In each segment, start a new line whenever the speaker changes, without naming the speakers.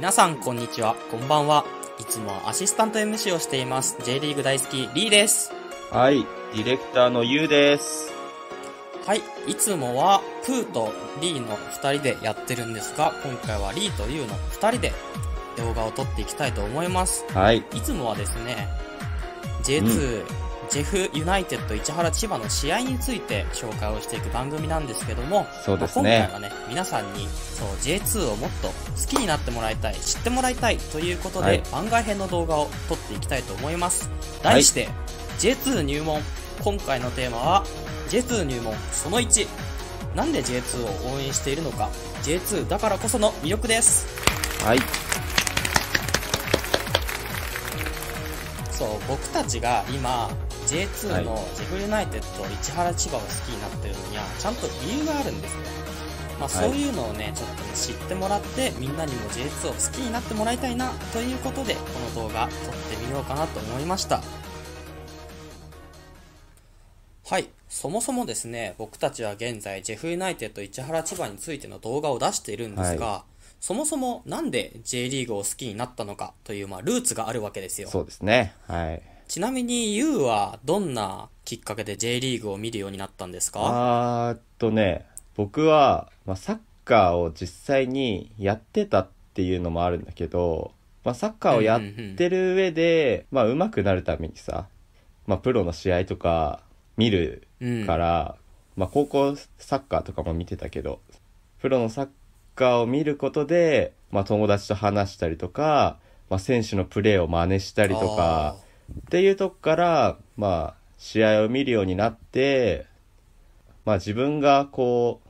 皆さんこんにちは、こんばんは。いつもアシスタント MC をしています。J リーグ大好き、リーです。はい、ディレクターのユうです。はい、いつもはプーとリーの2人でやってるんですが、今回はリーとユうの2人で動画を撮っていきたいと思います。はい。いつもはですね、J2、うんジェフユナイテッド市原千葉の試合について紹介をしていく番組なんですけども、
そうですね。まあ、今回はね、
皆さんにそう J2 をもっと好きになってもらいたい、知ってもらいたいということで、はい、番外編の動画を撮っていきたいと思います。題して、はい、J2 入門。今回のテーマは、J2 入門その1。なんで J2 を応援しているのか、J2 だからこその魅力です。はい。そう僕たちが今 J2 のジェフユナイテッド、市原千葉を好きになってるのにはちゃんと理由があるんですよ、まあ、そういうのをね、はい、ちょっと、ね、知ってもらってみんなにも J2 を好きになってもらいたいなということでこの動画撮ってみようかなと思いましたはいそもそもですね僕たちは現在ジェフユナイテッド市原千葉についての動画を出しているんですが、はい、そもそもなんで J リーグを好きになったのかという、まあ、ルーツがあるわけですよ。そうです
ね。はい。
ちなみに YOU はどんなきっかけで J リーグを見るようになったんですか
あーっとね、僕は、まあ、サッカーを実際にやってたっていうのもあるんだけど、まあ、サッカーをやってる上で、うんうんうん、まあ、上手くなるためにさ、まあ、プロの試合とか見るから、うん、まあ、高校サッカーとかも見てたけど、プロのサッカーを見ることで、まあ、友達と話したりとか、まあ、選手のプレーを真似したりとか、っていうとこから、まあ、試合を見るようになって、まあ自分がこう、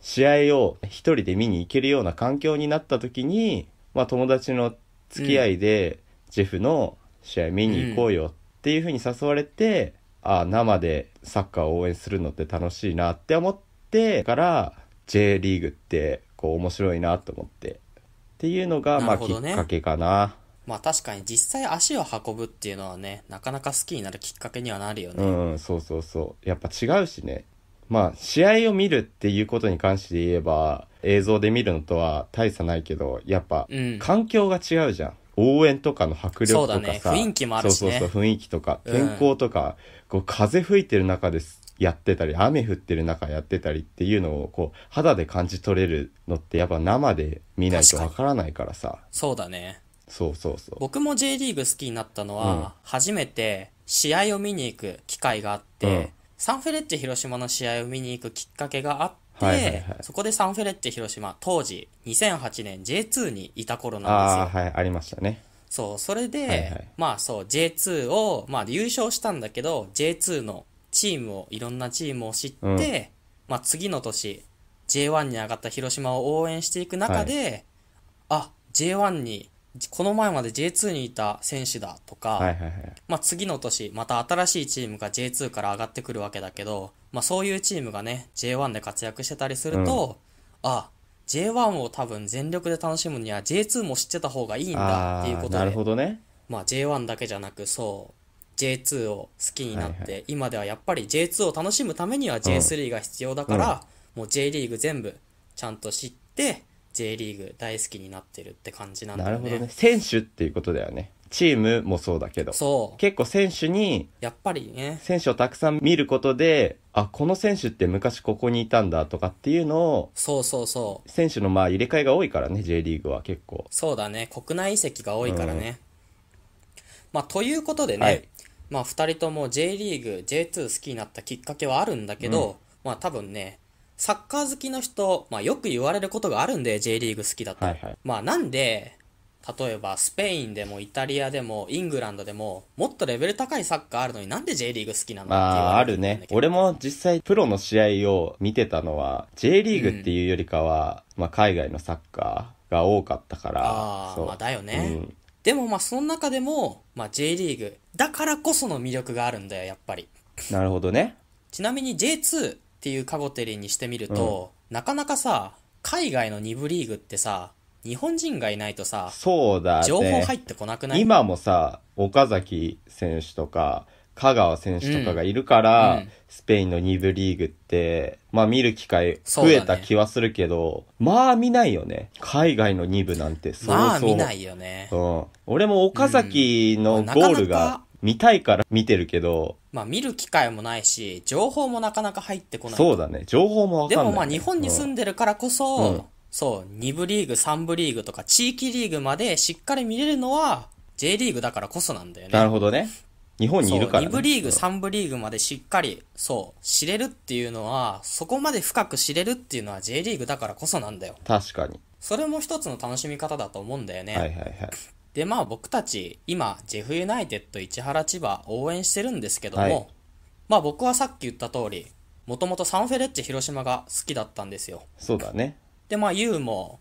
試合を一人で見に行けるような環境になった時に、まあ友達の付き合いで、ジェフの試合見に行こうよっていうふうに誘われて、うん、ああ、生でサッカーを応援するのって楽しいなって思ってから、J リーグってこう面白いなと思って。っていうのが、まあきっかけかな。
まあ確かに実際足を運ぶっていうのはね、なかなか好きになるきっかけにはなるよ
ね。うん、そうそうそう。やっぱ違うしね。まあ、試合を見るっていうことに関して言えば、映像で見るのとは大差ないけど、やっぱ環境が違うじゃん。応援とかの迫力とそうだね雰囲気もあるしねそうそうそう、雰囲気とか、天候とか、こう風吹いてる中ですやってたり、雨降ってる中やってたりっていうのを、こう、肌で感じ取れるのって、やっぱ生で見ないとわからないからさ。
そうだね。
そうそうそう。
僕も J リーグ好きになったのは、初めて試合を見に行く機会があって、うん、サンフェレッチェ広島の試合を見に行くきっかけがあって、はいはいはい、そこでサンフェレッチェ広島、当時2008年 J2 にいた頃なんですよ。あ
はい、ありましたね。
そう、それで、はいはい、まあそう、J2 を、まあ優勝したんだけど、J2 のチームを、いろんなチームを知って、うん、まあ次の年、J1 に上がった広島を応援していく中で、はい、あ、J1 にこの前まで J2 にいた選手だとか、はいはいはい、まあ、次の年また新しいチームが J2 から上がってくるわけだけど、まあ、そういうチームがね J1 で活躍してたりすると、うん、あ J1 を多分全力で楽しむには J2 も知ってた方がいいんだっていうことでなるほどね、まあ、J1 だけじゃなくそう J2 を好きになって、はいはい、今ではやっぱり J2 を楽しむためには J3 が必要だから、うん、もう J リーグ全部ちゃんと知って J リーグ大好きになってるって感じなんだなるほどね。
選手っていうことだよね。チームもそうだけど。そう。結構選手に、やっぱりね、選手をたくさん見ることで、あ、この選手って昔ここにいたんだとかっていうのを、そうそうそう。選手のまあ入れ替えが多いからね、J リーグは結構。
そうだね。国内移籍が多いからね。まあ、ということでね、はいまあ、2人とも J リーグ、J2 好きになったきっかけはあるんだけど、まあ、多分ね、サッカー好きの人、まあ、よく言われることがあるんで、J リーグ好きだと。はいはい、まあ、なんで、例えばスペインでもイタリアでもイングランドでももっとレベル高いサッカーあるのになんで J リーグ好きなの
あああるね俺も実際プロの試合を見てたのは J リーグっていうよりかは、うん、まあ、海外のサッカーが多かったからああまあだよね、うん、
でもまあその中でも、まあ、J リーグだからこその魅力があるんだよやっぱり
なるほどね
ちなみに J2 っていうカゴテリにしてみると、うん、なかなかさ、海外の2部リーグってさ、日本人がいないとさ、
そうだ、ね、情報入ってこなくない今もさ、岡崎選手とか、香川選手とかがいるから、うんうん、スペインの2部リーグって、まあ見る機会増えた気はするけど、ね、まあ見ないよね。海外の2部なんてそうそう。まあ見ないよね。うん。俺も岡崎のゴールが見たいから見てるけど、
まあ見る機会もないし、情報もなかなか入ってこない。そうだね。
情報もわかんでない、もまあ日本に住ん
でるからこそ、うんそう、2部リーグ、3部リーグとか地域リーグまでしっかり見れるのは J リーグだからこそなんだよね。
なるほどね。日本にいるから、ね、2部
リーグ、3部リーグまでしっかり、そう、知れるっていうのは、そこまで深く知れるっていうのは J リーグだからこそなんだよ。確かに。それも一つの楽しみ方だと思うんだよね。はいはいはい。で、まあ僕たち、今、ジェフユナイテッド市原千葉応援してるんですけども、はい、まあ僕はさっき言った通り、もともとサンフェレッチェ広島が好きだったんですよ。そうだね。で、まあ YOU も、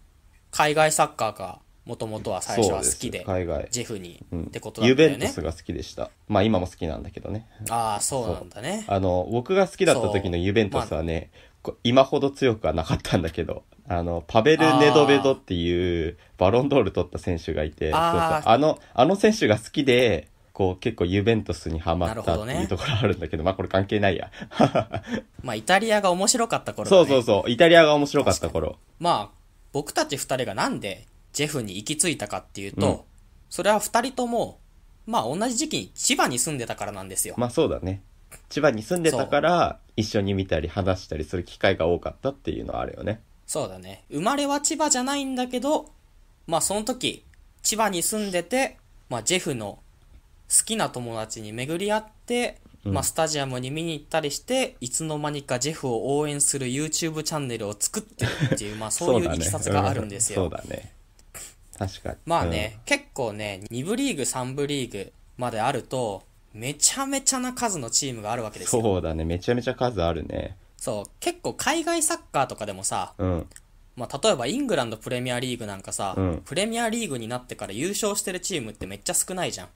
海外サッカーがもともとは最初は好きで海外ジェフに、うん、ってことだったよねユベントス
が好きでしたまあ今も好きなんだけどね
ああそうなんだねあ
の僕が好きだった時のユベントスはね、まあ、今ほど強くはなかったんだけどあの、パベル・ネドベドっていうバロンドール取った選手がいて、そうそうあの、あの選手が好きで、こう結構ユベントスにハマったっていうところあるんだけど、どね、まあこれ関係ないや。
まあイタリアが面白かった頃、ね、そう
そうそう、イタリアが面白かった頃。
まあ、僕たち二人がなんでジェフに行き着いたかっていうと、うん、それは二人とも、まあ同じ時期に千葉に住んでたからなんですよ。まあ
そうだね。千葉に住んでたから、一緒に見たり話したりする機会が多かったっていうのはあるよね。
そうだね。生まれは千葉じゃないんだけど、まあその時、千葉に住んでて、まあジェフの好きな友達に巡り合って、まあスタジアムに見に行ったりして、いつの間にかジェフを応援する YouTube チャンネルを作ってるっていう、まあ そういういきさつがあるんですよ。そうだね。うん、
だね確かに。まあね、
うん、結構ね、2部リーグ、3部リーグまであると、めちゃめちゃな数のチームがあるわけですよ。
そうだね、めちゃめちゃ数あるね。
そう、結構海外サッカーとかでもさ、うん。まあ、例えばイングランドプレミアリーグなんかさ、うんプレミアリーグになってから優勝してるチームってめっちゃ少ないじゃん。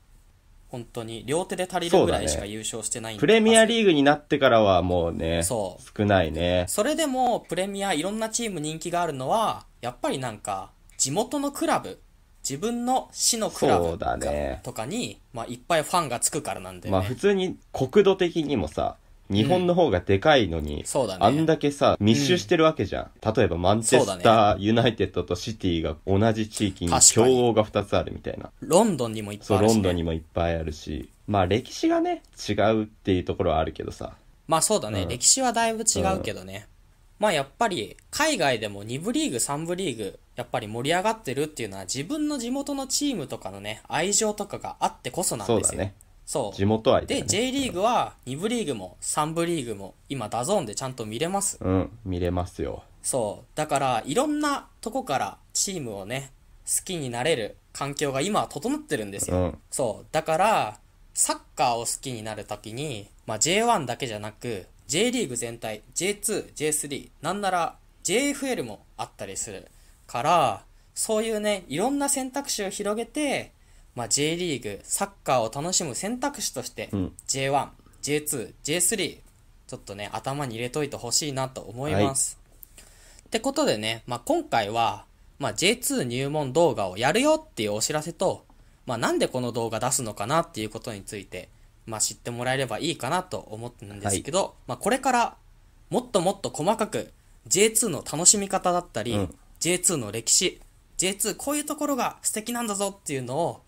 本当に、両手で足りるぐらいしか優勝してないんだプレ
ミアリーグになってからはもうね、そう。少ないね。
それでも、プレミアいろんなチーム人気があるのは、やっぱりなんか、地元のクラブ、自分の
市のクラそブうだねと
かに、まあ、いっぱいファンがつくからなんで、ね。まあ普
通に国土的にもさ、日本の方がでかいのに、うね。あんだけさ、密集してるわけじゃん。例えばマンチェスター、ユナイテッドとシティが同じ地域に競合が2つあるみたいな。
ロンドンにもいっぱいあるし、ね、そう、ロンドン
にもいっぱいあるし。まあ歴史がね、違うっていうところはあるけどさ。
まあそうだね。うん、歴史はだいぶ違うけどね。うん、まあやっぱり、海外でも2部リーグ、3部リーグ、やっぱり盛り上がってるっていうのは自分の地元のチームとかのね、愛情とかがあってこそなんですよ。そうだね。そう。地元愛、ね、で、J リーグは2部リーグも3部リーグも今ダゾーンでちゃんと見れます。
うん、見れますよ。
そう。だから、いろんなとこからチームをね、好きになれる環境が今は整ってるんですよ。うん、そう。だから、サッカーを好きになるときに、まあ、J1 だけじゃなく、J リーグ全体、J2、J3、なんなら JFL もあったりするから、そういうね、いろんな選択肢を広げて、まあ、J リーグサッカーを楽しむ選択肢として、J1、J2、J3 ちょっとね頭に入れといてほしいなと思います。はい、ってことでね、まあ、今回は、まあ、J2 入門動画をやるよっていうお知らせと、まあ、なんでこの動画出すのかなっていうことについて、まあ、知ってもらえればいいかなと思ってるんですけど、はい、まあ、これからもっともっと細かく J2 の楽しみ方だったり、うん、J2 の歴史 J2 こういうところが素敵なんだぞっていうのを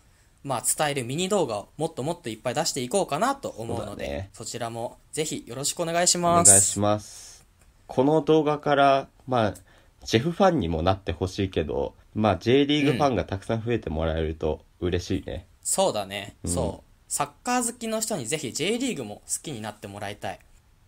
まあ、伝えるミニ動画をもっともっといっぱい出していこうかなと思うので、そね、そちらもぜひよろしくお願いします。お願いし
ます。この動画から、まあ、ジェフファンにもなってほしいけど、まあ、J リーグファンがたくさん増えてもらえると嬉しいね。
うん、そうだね、うん、そう。サッカー好きの人にぜひ J リーグも好きになってもらいたい。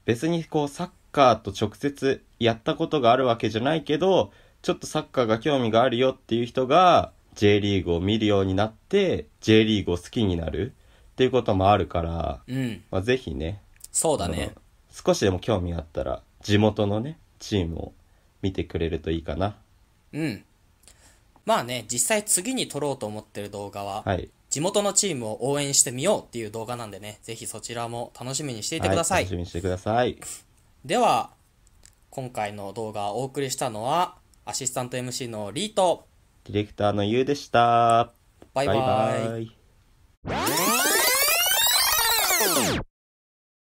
別にこう、サッカーと直接やったことがあるわけじゃないけど、ちょっとサッカーが興味があるよっていう人が、J リーグを見るようになって J リーグを好きになるっていうこともあるから、うんまあ、ぜひねそうだね少しでも興味があったら地元のねチームを見てくれるといいかなう
んまあね実際次に撮ろうと思ってる動画は、はい、地元のチームを応援してみようっていう動画なんでねぜひそちらも楽しみにしていてください、はい、楽
しみにしてください
では今回の動画をお送りしたのはアシスタント MC のリート
ディレクターのゆうでした。バイバイ。バイバ